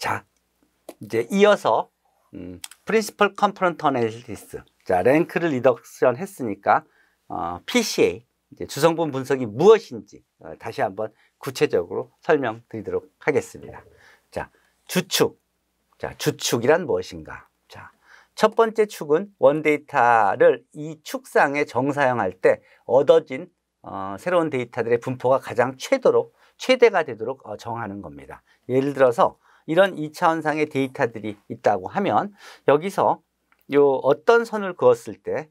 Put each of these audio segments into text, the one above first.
자, 이제 이어서 음, principal c o m 자, 랭크를 리덕션 했으니까 어, PCA 이제 주성분 분석이 무엇인지 어, 다시 한번 구체적으로 설명드리도록 하겠습니다. 자, 주축. 자, 주축이란 무엇인가? 자, 첫 번째 축은 원데이터를 이 축상에 정사형할 때 얻어진 어, 새로운 데이터들의 분포가 가장 최대로 최대가 되도록 어, 정하는 겁니다. 예를 들어서 이런 2차원상의 데이터들이 있다고 하면 여기서 요 어떤 선을 그었을 때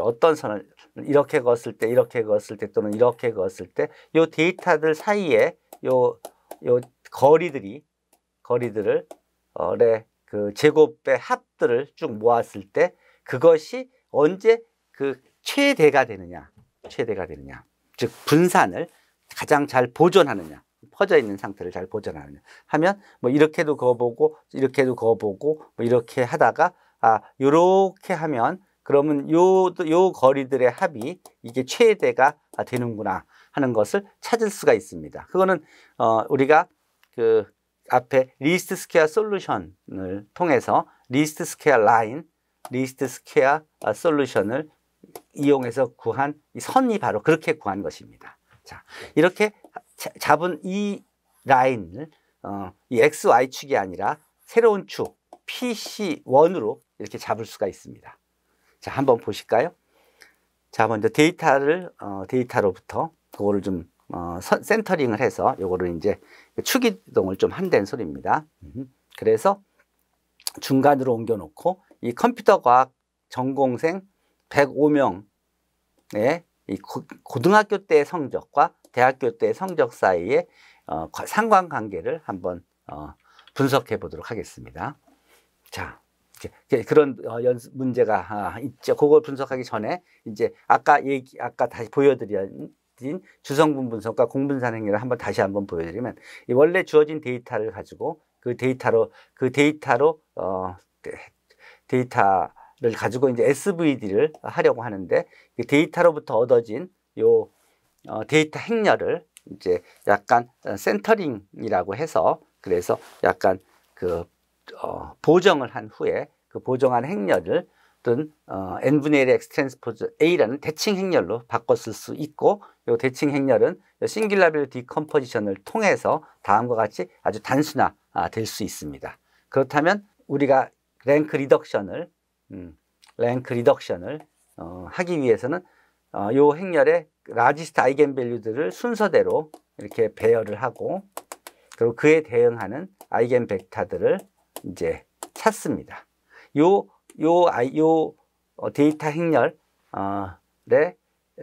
어떤 선을 이렇게 그었을 때 이렇게 그었을 때 또는 이렇게 그었을 때 요 데이터들 사이에 요요 거리들이 거리들을 어래 그 제곱의 합들을 쭉 모았을 때 그것이 언제 그 최대가 되느냐 최대가 되느냐 즉 분산을 가장 잘 보존하느냐 퍼져 있는 상태를 잘보존하느 하면 뭐 이렇게도 그거보고 이렇게도 그거보고뭐 이렇게 하다가 아 요렇게 하면 그러면 요 요 거리들의 합이 이게 최대가 아, 되는구나 하는 것을 찾을 수가 있습니다. 그거는 어 우리가 그 앞에 리스트 스퀘어 솔루션을 통해서 리스트 스퀘어 라인, 리스트 스퀘어 솔루션을 이용해서 구한 이 선이 바로 그렇게 구한 것입니다. 자, 이렇게 잡은 이 라인을 어, 이 XY 축이 아니라 새로운 축 PC1으로 이렇게 잡을 수가 있습니다. 자, 한번 보실까요? 자, 먼저 데이터를 어, 데이터로부터 그거를 좀 어, 센터링을 해서 요거를 이제 그 축 이동을 좀 한다는 소리입니다. 음, 그래서 중간으로 옮겨놓고 이 컴퓨터 과학 전공생 105명의 이 고, 등학교때 성적과 대학교 때 성적 사이에 어, 상관관계를 한번 어, 분석해 보도록 하겠습니다. 자, 그런 어, 연, 습 문제가 아, 있죠. 그걸 분석하기 전에 이제 아까 얘기, 아까 다시 보여드린 주성분 분석과 공분산 행위를 한번 다시 한번 보여드리면 이 원래 주어진 데이터를 가지고 그 데이터로 그 데이터로 어, 데이터를 가지고 이제 SVD를 하려고 하는데 데이터로부터 얻어진 요 어, 데이터 행렬을 이제 약간 센터링이라고 해서 그래서 약간 그 어, 보정을 한 후에 그 보정한 행렬을 든 어, n분의 1의 x 트랜스포즈 a라는 대칭 행렬로 바꿨을수 있고 이 대칭 행렬은 싱귤라빌 디컴포지션을 통해서 다음과 같이 아주 단순화 아, 될 수 있습니다. 그렇다면 우리가 랭크 리덕션을 음, 랭크 리덕션을 어, 하기 위해서는 어, 요 행렬의 라지스트 아이겐 밸류들을 순서대로 이렇게 배열을 하고 그리고 그에 대응하는 아이겐 벡터들을 이제 찾습니다. 요, 요, 아이, 요 어, 데이터 행렬의 어, 네,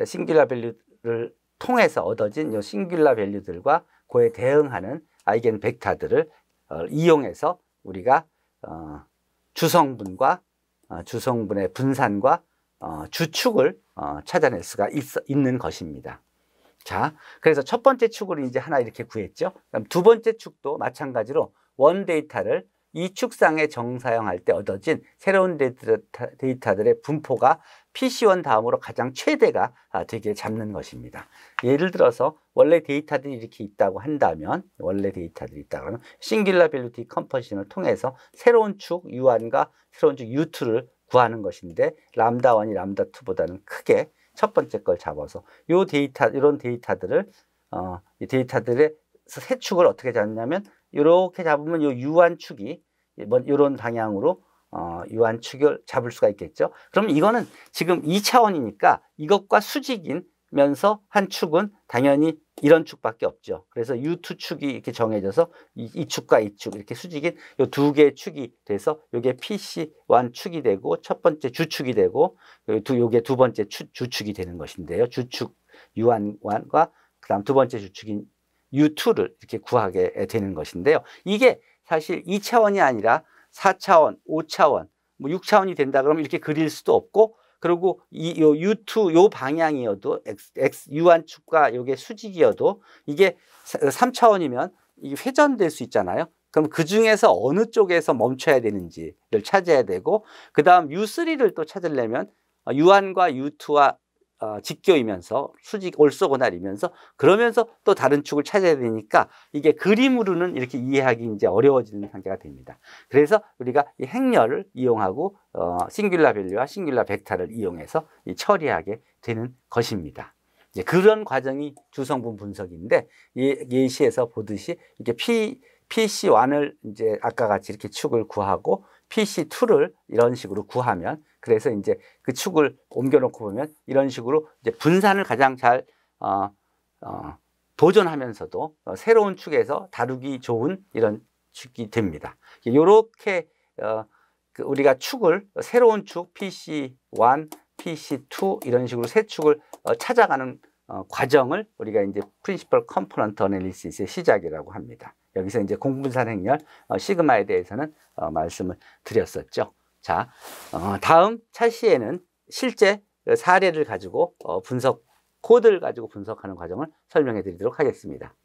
싱귤라 밸류를 통해서 얻어진 요 싱귤라 밸류들과 그에 대응하는 아이겐 벡터들을 어, 이용해서 우리가 주성분과 주성분의 분산과 어, 주축을 어, 찾아낼 수가 있, 있는 것입니다. 자, 그래서 첫 번째 축을 이제 하나 이렇게 구했죠. 그럼 두 번째 축도 마찬가지로 원 데이터를 이 축상에 정사용할 때 얻어진 새로운 데이터, 들의 분포가 PC1 다음으로 가장 최대가 아, 되게 잡는 것입니다. 예를 들어서 원래 데이터들이 이렇게 있다고 한다면 원래 데이터들이 있다고 하면 싱귤러 밸류 컴퍼지션을 통해서 새로운 축 U1과 새로운 축 U2를 구하는 것인데 람다 원이 람다 2보다는 크게 첫 번째 걸 잡아서 요 데이터 이런 데이터들을 어, 이 데이터들의 세 축을 어떻게 잡냐면 이렇게 잡으면 요 유한 축이 이런 방향으로 어, 유한 축을 잡을 수가 있겠죠. 그럼 이거는 지금 이차원이니까 이것과 수직인 면서 한 축은 당연히 이런 축밖에 없죠. 그래서 U2 축이 이렇게 정해져서 이, 이 축과 이 축 이렇게 수직인 이 두 개의 축이 돼서 이게 PC1 축이 되고 첫 번째 주축이 되고 두 요게 두 번째 추, 주축이 되는 것인데요. 주축 U1과 그다음 두 번째 주축인 U2를 이렇게 구하게 되는 것인데요. 이게 사실 2차원이 아니라 4차원, 5차원, 뭐 6차원이 된다 그러면 이렇게 그릴 수도 없고 그리고 이요 U2 요 방향이어도 X, X u 안 축과 요게 수직이어도 이게 3차원이면 이게 회전될 수 있잖아요. 그럼 그 중에서 어느 쪽에서 멈춰야 되는지를 찾아야 되고 그 다음 U3를 또 찾으려면 어, U1과 U2와 어, 직교이면서 수직 올쏘고날이면서 그러면서 또 다른 축을 찾아야 되니까 이게 그림으로는 이렇게 이해하기 이제 어려워지는 상태가 됩니다. 그래서 우리가 이 행렬을 이용하고 어, 싱귤라 밸류와 싱귤라 벡터를 이용해서 이 처리하게 되는 것입니다. 이제 그런 과정이 주성분 분석인데 예, 예시에서 보듯이 이렇게 P PC1을 이제 아까 같이 이렇게 축을 구하고 PC2를 이런 식으로 구하면 그래서 이제 그 축을 옮겨놓고 보면 이런 식으로 이제 분산을 가장 잘 어, 어, 도전하면서도 어, 새로운 축에서 다루기 좋은 이런 축이 됩니다. 이렇게 어, 그 우리가 축을 새로운 축 PC1, PC2 이런 식으로 새 축을 어, 찾아가는 어, 과정을 우리가 이제 프린시펄 컴포넌트 어널리시스의 시작이라고 합니다. 여기서 이제 공분산 행렬 어, 시그마에 대해서는 어, 말씀을 드렸었죠. 자, 어, 다음 차시에는 실제 사례를 가지고 어, 분석, 코드를 가지고 분석하는 과정을 설명해 드리도록 하겠습니다.